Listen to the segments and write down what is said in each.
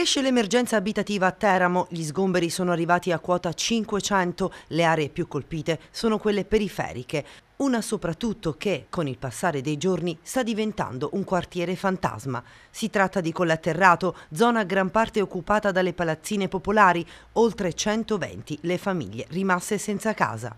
Cresce l'emergenza abitativa a Teramo, gli sgomberi sono arrivati a quota 500, le aree più colpite sono quelle periferiche, una soprattutto che, con il passare dei giorni, sta diventando un quartiere fantasma. Si tratta di Collaterrato, zona gran parte occupata dalle palazzine popolari, oltre 120 le famiglie rimaste senza casa.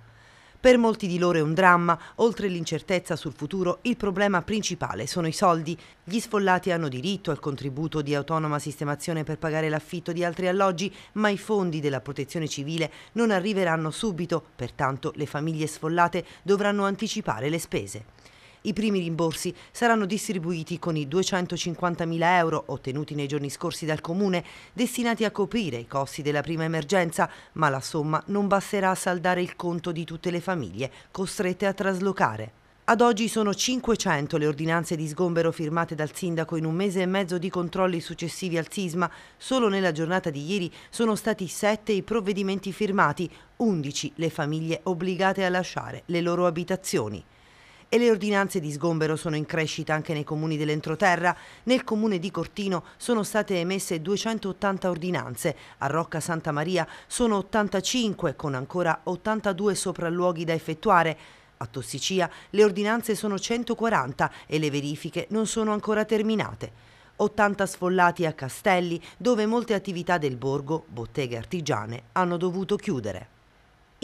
Per molti di loro è un dramma, oltre l'incertezza sul futuro, il problema principale sono i soldi. Gli sfollati hanno diritto al contributo di autonoma sistemazione per pagare l'affitto di altri alloggi, ma i fondi della protezione civile non arriveranno subito, pertanto le famiglie sfollate dovranno anticipare le spese. I primi rimborsi saranno distribuiti con i 250.000 euro ottenuti nei giorni scorsi dal Comune, destinati a coprire i costi della prima emergenza, ma la somma non basterà a saldare il conto di tutte le famiglie costrette a traslocare. Ad oggi sono 500 le ordinanze di sgombero firmate dal sindaco in un mese e mezzo di controlli successivi al sisma. Solo nella giornata di ieri sono stati 7 i provvedimenti firmati, 11 le famiglie obbligate a lasciare le loro abitazioni e le ordinanze di sgombero sono in crescita anche nei comuni dell'entroterra. Nel comune di Cortino sono state emesse 280 ordinanze, a Rocca Santa Maria sono 85 con ancora 82 sopralluoghi da effettuare. A Tossicia le ordinanze sono 140 e le verifiche non sono ancora terminate. 80 sfollati a Castelli, dove molte attività del borgo, botteghe artigiane, hanno dovuto chiudere.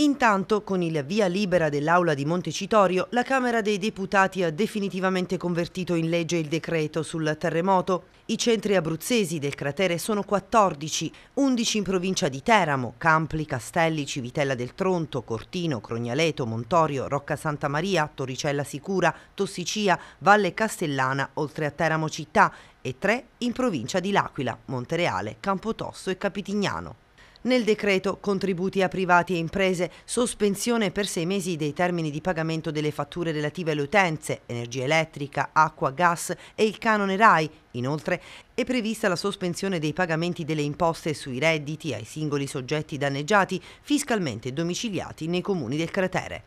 Intanto, con il via libera dell'Aula di Montecitorio, la Camera dei Deputati ha definitivamente convertito in legge il decreto sul terremoto. I centri abruzzesi del cratere sono 14, 11 in provincia di Teramo, Campli, Castelli, Civitella del Tronto, Cortino, Crognaleto, Montorio, Rocca Santa Maria, Torricella Sicura, Tossicia, Valle Castellana, oltre a Teramo città, e 3 in provincia di L'Aquila, Montereale, Campotosso e Capitignano. Nel decreto contributi a privati e imprese, sospensione per sei mesi dei termini di pagamento delle fatture relative alle utenze, energia elettrica, acqua, gas e il canone RAI. Inoltre è prevista la sospensione dei pagamenti delle imposte sui redditi ai singoli soggetti danneggiati fiscalmente domiciliati nei comuni del cratere.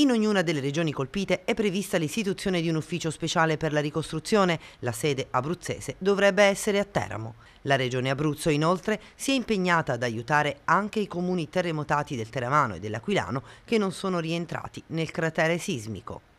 In ognuna delle regioni colpite è prevista l'istituzione di un ufficio speciale per la ricostruzione, la sede abruzzese dovrebbe essere a Teramo. La regione Abruzzo inoltre si è impegnata ad aiutare anche i comuni terremotati del Teramano e dell'Aquilano che non sono rientrati nel cratere sismico.